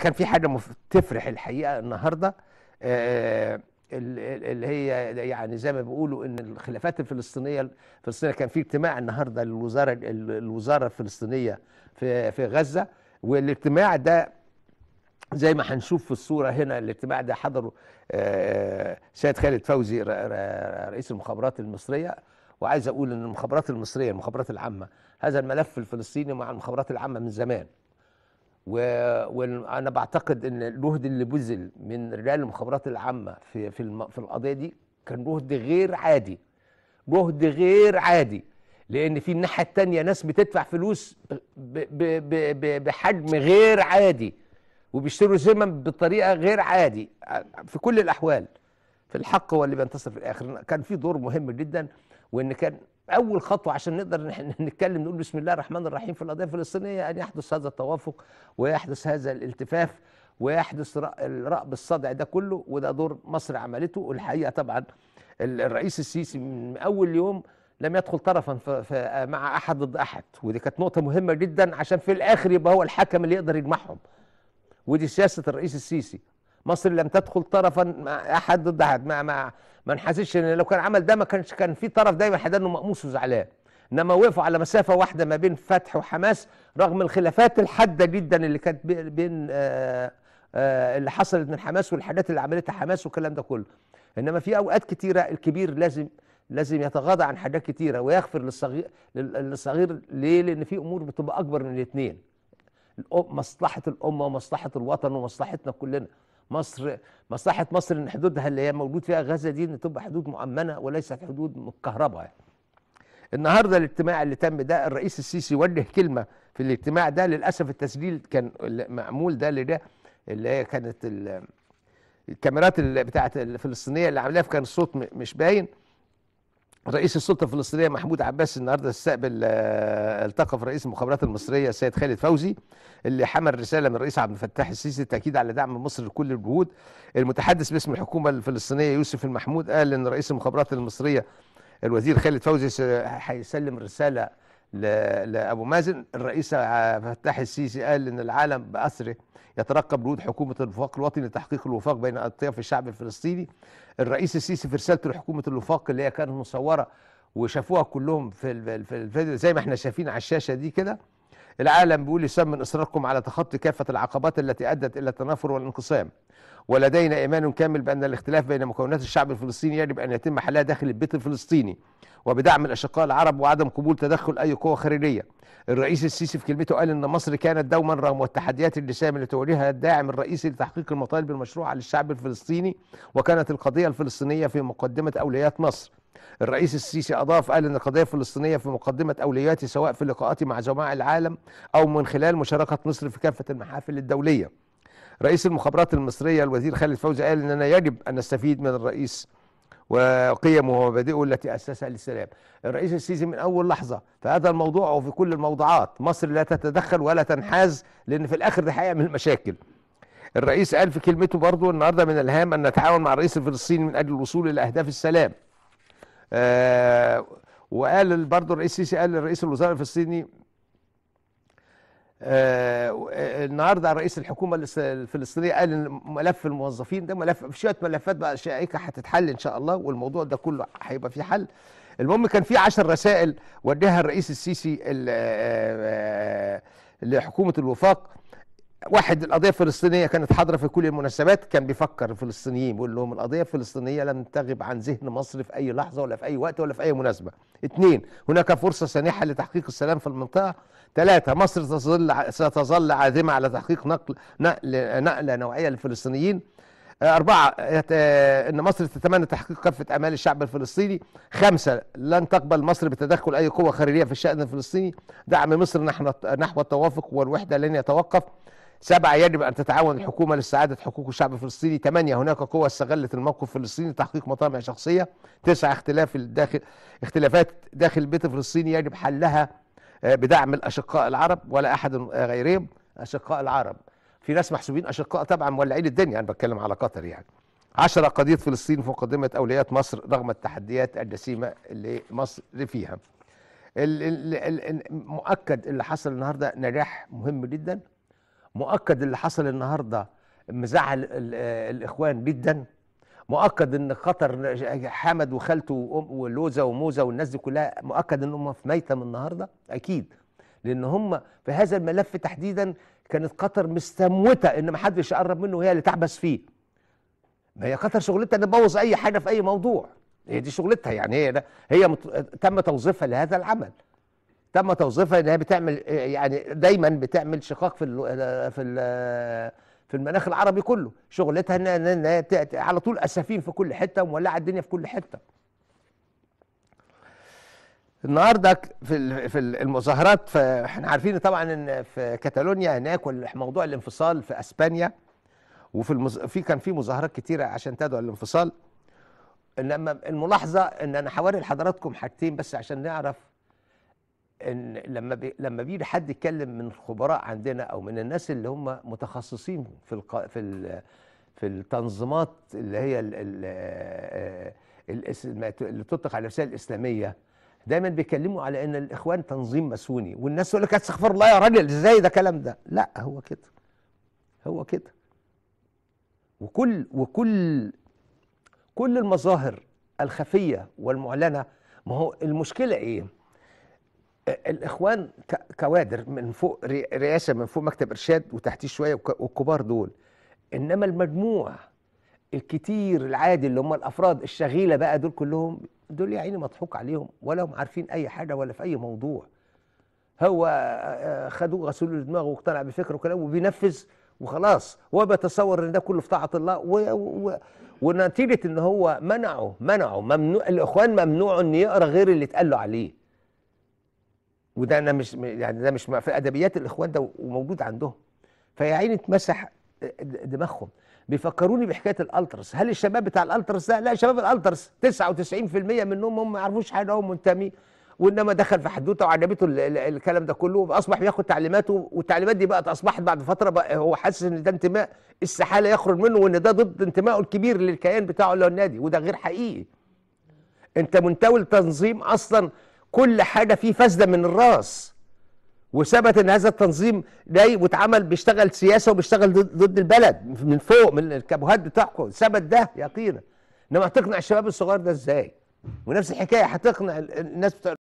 كان في حاجه مف... تفرح الحقيقه النهارده آه، آه، اللي هي يعني زي ما بيقولوا ان الخلافات الفلسطينيه الفلسطينيه كان في اجتماع النهارده للوزاره الوزاره الفلسطينيه في في غزه والاجتماع ده زي ما هنشوف في الصوره هنا الاجتماع ده حضره آه، سيد خالد فوزي رئيس المخابرات المصريه وعايز اقول ان المخابرات المصريه المخابرات العامه هذا الملف الفلسطيني مع المخابرات العامه من زمان وانا بعتقد ان الجهد اللي بذل من رجال المخابرات العامه في في في القضيه دي كان جهد غير عادي جهد غير عادي لان في الناحيه الثانيه ناس بتدفع فلوس بحجم غير عادي وبيشتروا سمم بطريقه غير عادي في كل الاحوال في الحق هو اللي بينتصر في الاخر كان في دور مهم جدا وان كان اول خطوه عشان نقدر نتكلم نقول بسم الله الرحمن الرحيم في القضيه الفلسطينيه ان يحدث هذا التوافق ويحدث هذا الالتفاف ويحدث الرأب الصدع ده كله وده دور مصر عملته والحقيقه طبعا الرئيس السيسي من اول يوم لم يدخل طرفا مع احد ضد احد ودي كانت نقطه مهمه جدا عشان في الاخر يبقى هو الحكم اللي يقدر يجمعهم ودي سياسه الرئيس السيسي مصر لم تدخل طرفا مع احد ضد احد ما ما ما نحسش ان لو كان عمل ده ما كانش كان في طرف دايما انه مقموس وزعلان انما وقفوا على مسافه واحده ما بين فتح وحماس رغم الخلافات الحاده جدا اللي كانت بين آآ آه، آآ آه، اللي حصلت من حماس والحاجات اللي عملتها حماس والكلام ده كله انما في اوقات كتيره الكبير لازم لازم يتغاضى عن حاجات كتيره ويغفر للصغير للصغير ليه؟ لان في امور بتبقى اكبر من الاثنين مصلحه الامه ومصلحه الوطن ومصلحتنا كلنا مصر مصلحه مصر ان حدودها اللي هي موجود فيها غزه دي ان تبقى حدود مؤمنه وليست حدود متكهرباء يعني. النهارده الاجتماع اللي تم ده الرئيس السيسي وجه كلمه في الاجتماع ده للاسف التسجيل كان معمول ده لده اللي هي كانت الكاميرات بتاعت الفلسطينيه اللي عاملاها فكان الصوت مش باين رئيس السلطه الفلسطينيه محمود عباس النهارده استقبل آه، التقى رئيس المخابرات المصريه السيد خالد فوزي اللي حمل رساله من الرئيس عبد الفتاح السيسي التاكيد على دعم مصر لكل الجهود المتحدث باسم الحكومه الفلسطينيه يوسف المحمود قال ان رئيس المخابرات المصريه الوزير خالد فوزي هيسلم رساله لابو مازن الرئيس فتاح السيسي قال ان العالم باسره يترقب جهود حكومه الوفاق الوطني لتحقيق الوفاق بين اطياف الشعب الفلسطيني الرئيس السيسي في رسالته لحكومه الوفاق اللي هي كانت مصوره وشافوها كلهم في الفيديو زي ما احنا شايفين على الشاشه دي كده العالم بيقول يسمن إصراركم على تخطي كافة العقبات التي أدت إلى التنافر والانقسام ولدينا إيمان كامل بأن الاختلاف بين مكونات الشعب الفلسطيني يجب أن يتم حلها داخل البيت الفلسطيني وبدعم الأشقاء العرب وعدم قبول تدخل أي قوة خارجية الرئيس السيسي في كلمته قال أن مصر كانت دوما رغم التحديات الجسام التي تواجهها الداعم الرئيسي لتحقيق المطالب المشروعة للشعب الفلسطيني وكانت القضية الفلسطينية في مقدمة أولويات مصر الرئيس السيسي أضاف قال أن القضية الفلسطينية في مقدمة أولوياتي سواء في لقاءاتي مع زعماء العالم أو من خلال مشاركة مصر في كافة المحافل الدولية رئيس المخابرات المصرية الوزير خالد فوزي قال أننا يجب أن نستفيد من الرئيس وقيمه ومبادئه التي أسسها للسلام الرئيس السيسي من أول لحظة في هذا الموضوع وفي كل الموضوعات مصر لا تتدخل ولا تنحاز لأن في الآخر ده من المشاكل. الرئيس قال في كلمته برضه النهارده من الهام ان نتعاون مع الرئيس الفلسطيني من اجل الوصول الى اهداف السلام آه، وقال برضه الرئيس السيسي قال لرئيس الوزراء الفلسطيني آه،, آه النهارده رئيس الحكومه الفلسطينيه قال ان ملف الموظفين ده ملف في شويه ملفات بقى شائكه هتتحل ان شاء الله والموضوع ده كله هيبقى فيه حل المهم كان في 10 رسائل وجهها الرئيس السيسي آه، لحكومه الوفاق واحد القضيه الفلسطينيه كانت حاضره في كل المناسبات كان بيفكر الفلسطينيين بيقول لهم القضيه الفلسطينيه لن تغب عن ذهن مصر في اي لحظه ولا في اي وقت ولا في اي مناسبه. اثنين هناك فرصه سانحه لتحقيق السلام في المنطقه. ثلاثه مصر تظل ستظل عازمه على تحقيق نقل نقل نقله نوعيه للفلسطينيين. آه، أربعة آه، أن مصر تتمنى تحقيق كافة أمال الشعب الفلسطيني خمسة لن تقبل مصر بتدخل أي قوة خارجية في الشأن الفلسطيني دعم مصر نحو التوافق والوحدة لن يتوقف سبعة يجب أن تتعاون الحكومة لاستعادة حقوق الشعب الفلسطيني ثمانية هناك قوة استغلت الموقف الفلسطيني لتحقيق مطامع شخصية تسعة اختلاف الداخل اختلافات داخل البيت الفلسطيني يجب حلها آه، بدعم الأشقاء العرب ولا أحد غيرهم أشقاء العرب في ناس محسوبين أشقاء طبعا مولعين الدنيا أنا بتكلم على قطر يعني عشرة قضية فلسطين في مقدمة أولويات مصر رغم التحديات الجسيمة اللي مصر فيها مؤكد اللي حصل النهارده نجاح مهم جدا مؤكد اللي حصل النهارده مزعل آه، الاخوان جدا مؤكد ان خطر حمد وخالته ولوزه وموزه والناس دي كلها مؤكد ان هم في ميتم النهارده اكيد لان هم في هذا الملف تحديدا كانت قطر مستموته ان ما حدش يقرب منه وهي اللي تعبس فيه ما هي قطر شغلتها ان تبوظ اي حاجه في اي موضوع هي دي شغلتها يعني هي ده هي تم توظيفها لهذا العمل تم توظيفها ان هي بتعمل يعني دايما بتعمل شقاق في في في المناخ العربي كله شغلتها ان هي على طول اسفين في كل حته ومولعه الدنيا في كل حته النهارده في في المظاهرات فاحنا عارفين طبعا ان في كاتالونيا هناك موضوع الانفصال في اسبانيا وفي المز... في كان في مظاهرات كتيره عشان تدعو للانفصال انما الملاحظه ان انا هوري لحضراتكم حاجتين بس عشان نعرف ان لما بي لما بيجي حد يتكلم من الخبراء عندنا او من الناس اللي هم متخصصين في الق... في ال... في التنظيمات اللي هي ال... ال... ال... اللي تطلق على نفسها الاسلاميه دايما بيتكلموا على ان الاخوان تنظيم ماسوني والناس تقول لك استغفر الله يا راجل ازاي ده كلام ده لا هو كده هو كده وكل وكل كل المظاهر الخفيه والمعلنه ما هو المشكله ايه الاخوان كوادر من فوق رئاسه من فوق مكتب ارشاد وتحتيه شويه والكبار دول انما المجموع الكتير العادي اللي هم الافراد الشغيله بقى دول كلهم دول يا عيني مضحوك عليهم ولا هم عارفين اي حاجه ولا في اي موضوع هو آه، آه، خدوه غسلوا دماغه واقتنع بفكره وكلامه وبينفذ وخلاص هو بيتصور ان ده كله في طاعه الله و... و... ونتيجه ان هو منعه منعه ممنوع الاخوان ممنوع ان يقرا غير اللي اتقال له عليه وده انا مش يعني ده مش في ادبيات الاخوان ده وموجود عندهم فيا عيني اتمسح آه، دماغهم بيفكروني بحكايه الالترس هل الشباب بتاع الالترس ده لا شباب الالترس 99% منهم هم ما يعرفوش حاجه هم منتمي وانما دخل في حدوته وعجبته الكلام ده كله واصبح بياخد تعليماته والتعليمات دي بقت اصبحت بعد فتره بقى هو حاسس ان ده انتماء استحاله يخرج منه وان ده ضد انتمائه الكبير للكيان بتاعه اللي هو النادي وده غير حقيقي انت منتوي لتنظيم اصلا كل حاجة فيه فاسدة من الراس وثبت ان هذا التنظيم جاي واتعمل بيشتغل سياسه وبيشتغل ضد البلد من فوق من الكابوهات بتاعكم ثبت ده يقينا انما هتقنع الشباب الصغير ده ازاي؟ ونفس الحكايه هتقنع الناس بتاع